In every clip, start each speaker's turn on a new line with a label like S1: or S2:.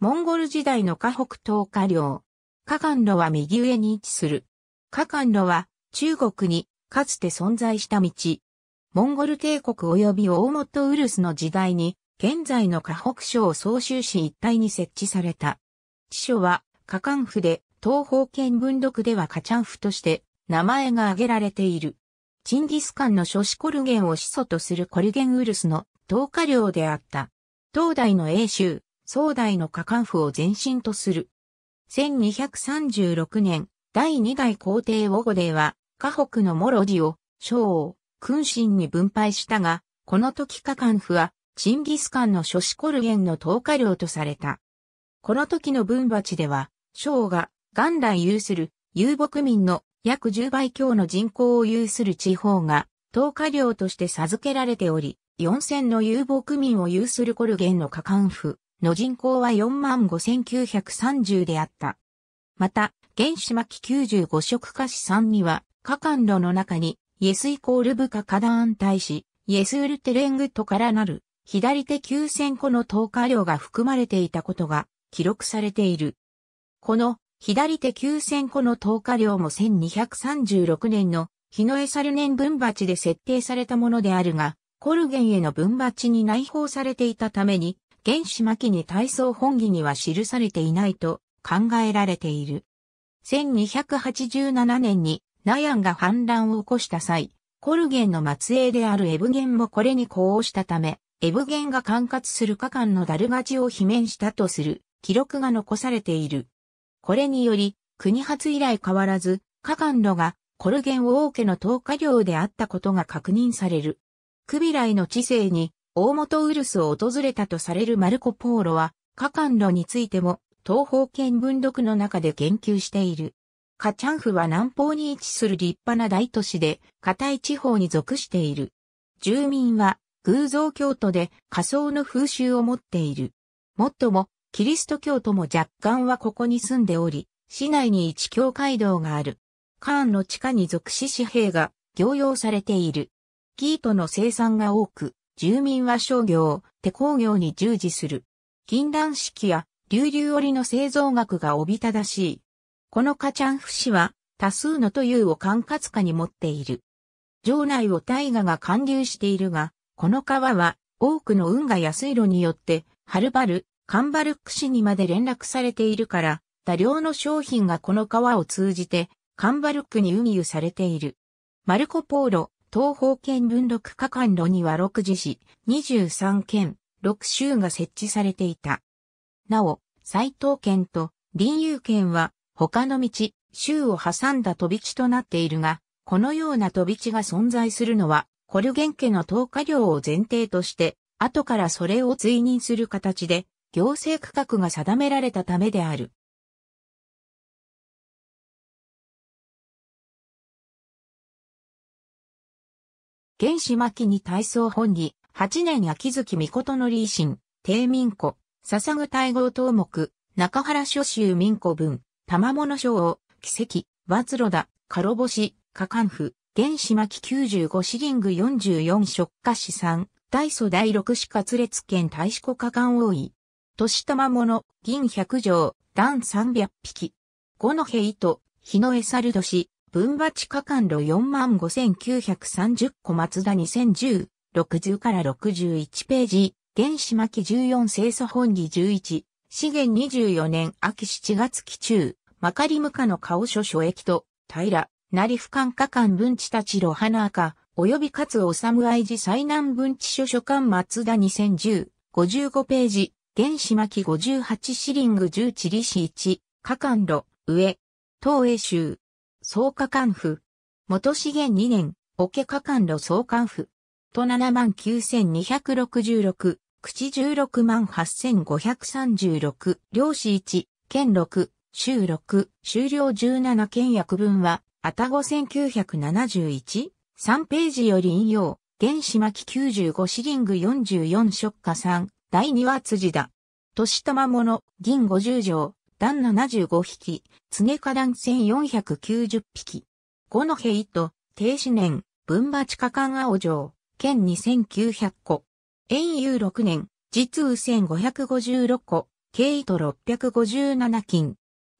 S1: モンゴル時代の河北東下領。河岸路は右上に位置する。河岸路は中国にかつて存在した道。モンゴル帝国及び大本ウルスの時代に現在の河北省総州市一帯に設置された。地所は河岸府で東方県分読ではカチャン府として名前が挙げられている。チンギスカンの諸子コルゲンを始祖とするコルゲンウルスの東下領であった。東大の英州、壮代の過官府を前身とする。1236年、第2代皇帝王ゴデーは、河北のモロディを、昭王、君臣に分配したが、この時カカ府は、チンギスカンの諸子コルゲンの投下領とされた。この時の分鉢では、昭が元来有する遊牧民の約10倍強の人口を有する地方が、投下領として授けられており、4000の遊牧民を有するコルゲンのカカンの人口は45,930であった。また、原子巻95色化資産には、下巻路の中に、イエスイコール部下下段対し、イエスウルテレングトからなる、左手9000個の投下量が含まれていたことが記録されている。この左手9000個の投下量も1236年の日のエサル年分鉢で設定されたものであるが、コルゲンへの分鉢に内包されていたために原始末期に体操本義には記されていないと考えられている。1287年にナヤンが反乱を起こした際、コルゲンの末裔であるエブゲンもこれに呼応したため、エブゲンが管轄する下官のダルガチを罷免したとする記録が残されている。これにより、国発以来変わらず、下官のがコルゲン王家の統下領であったことが確認される。クビライの知性に大本ウルスを訪れたとされるマルコ・ポーロは、カカンロについても、東方見文録の中で言及している。カチャンフは南方に位置する立派な大都市で、固い地方に属している。住民は、偶像教徒で仮想の風習を持っている。もっとも、キリスト教徒も若干はここに住んでおり、市内に一教会堂がある。カーンの地下に属し紙幣が行用されている。キートの生産が多く、住民は商業、手工業に従事する。禁断式や琉々織の製造額がおびただしい。このカチャンフ氏は多数の都有を管轄下に持っている。城内を大河が貫流しているが、この川は多くの運河や水路によって、はるばる、カンバルック市にまで連絡されているから、多量の商品がこの川を通じて、カンバルックに運輸されている。マルコ・ポーロ、東方県分録下官路には6自市、23県、6州が設置されていた。なお、斎藤県と林友県は他の道、州を挟んだ飛び地となっているが、このような飛び地が存在するのは、コルゲン家の投下量を前提として、後からそれを追認する形で、行政区画が定められたためである。原始巻に体操本に、八年秋月美琴の理心、低民庫、笹具大号頭目、中原諸州民庫文、玉物書王、奇跡、末路だ、軽星、過間府、原始巻95シリング44食家資産、大祖第六史活列県大使国家官王位。年玉物、銀100条、段300匹。五の兵と、日のエサ年、文馬地下間路45930個松田2010、60から61ページ、原始巻14清楚本義11、資源24年秋7月期中、まかりむかの顔書書駅と、平、なり不感化間文地たちロ花ナー及びかつお侍寺最南文地書書館松田2010、55ページ、原始巻58シリング10チリ史1、下間路、上、東映州、総加官府。元資源2年、桶加官路総官府。と79,266万、口168,536万、漁師1、県6、週6、終了17県役分は、あたご1971、3ページより引用、原始巻95シリング44食家3、第2は辻だ。年玉物、銀50条、段75匹、常花段1490匹。五の平と、低四年、文馬地下間青城、県2900個。円遊6年、実雨1556個、経緯と657金。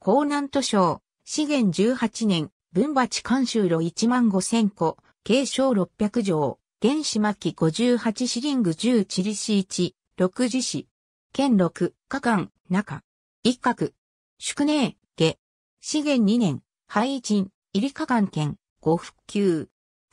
S1: 江南都省、資源18年、文馬地関州路1万5000個、継承600条、原始巻期58シリング10チリシ1、6次市。県6、下間、中。一角、宿寧、下。資源2年、廃人、入り加官県、ご復旧。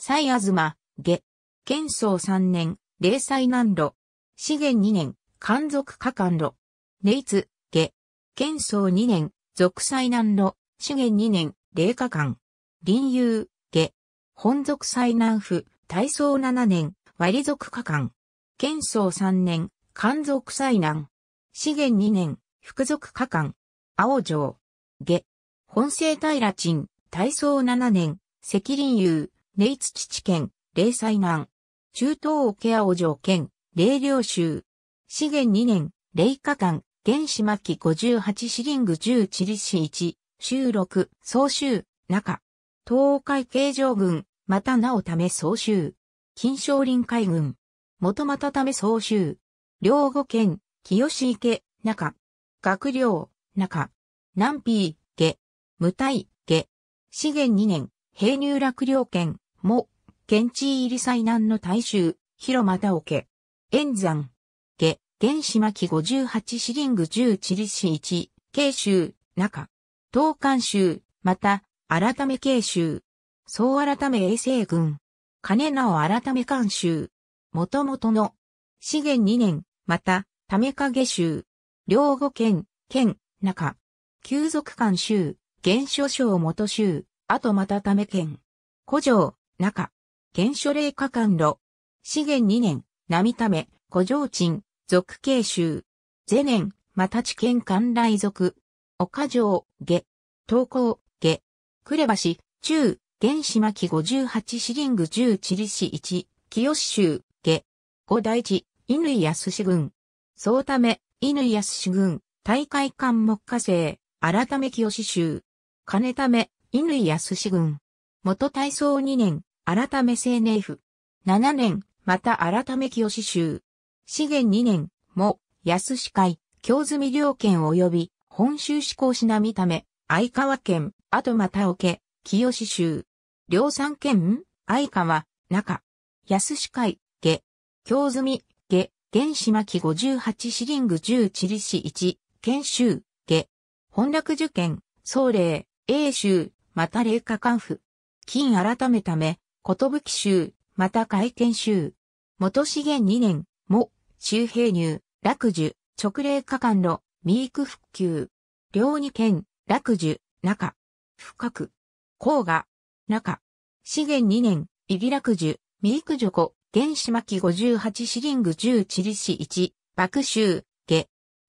S1: あずま、下。建宗3年、霊災南路。資源2年、関族加官路。レイツ、下。建宗2年、俗災南路。資源2年、霊加官。林友、下。本属災南府、大宗7年、割属加官。建宗3年、関属災南。資源2年、副属加官。青城、下、本性平鎮、大正7年、赤林遊、根津地県、霊災南。中東沖青城県、霊領州。資源2年、霊下間、原始末期58シリング10チリ市1、州録、総州、中。東海形状軍、またなおため総州。金昌林海軍。元またため総州。両五県、清池、中。学領、中、南ピー、下、無体、下、資源2年、平入落領権、も、現地入り災難の大衆、広又田桶、円山、下、原始巻58シリング10チリ市1、慶州、中、東関州、また、改め慶州、総改め衛星軍、金直改め関州、元々の、資源2年、また、たか影州、両語県、県、中。旧族館州、現所省元州、あとまたため県。古城、中。現所霊下官路。資源2年、並ため、古城鎮、属慶州。是年、また地県関来属。岡城、下。東高、下。呉橋、中、原島木58シリング10チリ市1、清州、下。五大地、乾康軍。総ため、乾康郡。大会館木下生、改め清州。金ため、乾康軍。元体操2年、改め青年府。7年、また改め清州。資源2年、も、安市会、京住両県及び、本州志向品見ため、相川県、後また桶、清州。両三県、相川、中。安市会、下。京住、下、原島五58シリング10チリ市1。研修、下、本落受験、総霊、英州、また霊下官府。金改めため、ことぶき州、また会見州。元資源2年、も、周平入、落樹、直霊下官路、三育復旧。両二県、落樹、中。深く。甲賀、中。資源2年、伊木落樹、三育女子、原始巻58シリング10チリ市1、爆州、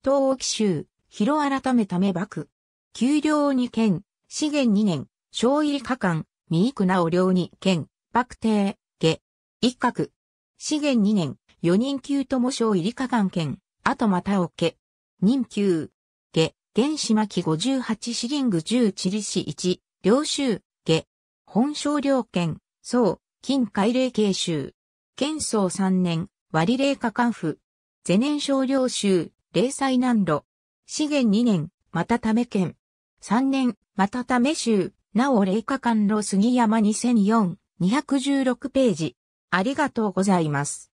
S1: 東沖州、広改めため幕。給料二県、資源二年、小入り加官、三育直領二県、幕帝、下、一角。資源二年、四人級とも小入り加官県、後またおけ。任級、下、原島木十八シリング十チリ市一、領州、下、本省領県、総、近海霊慶州。県総三年、割霊加官府。ネ年省領州、零細難路。資源2年、またため県。3年、またため州。なお零下間路杉山2004、216ページ。ありがとうございます。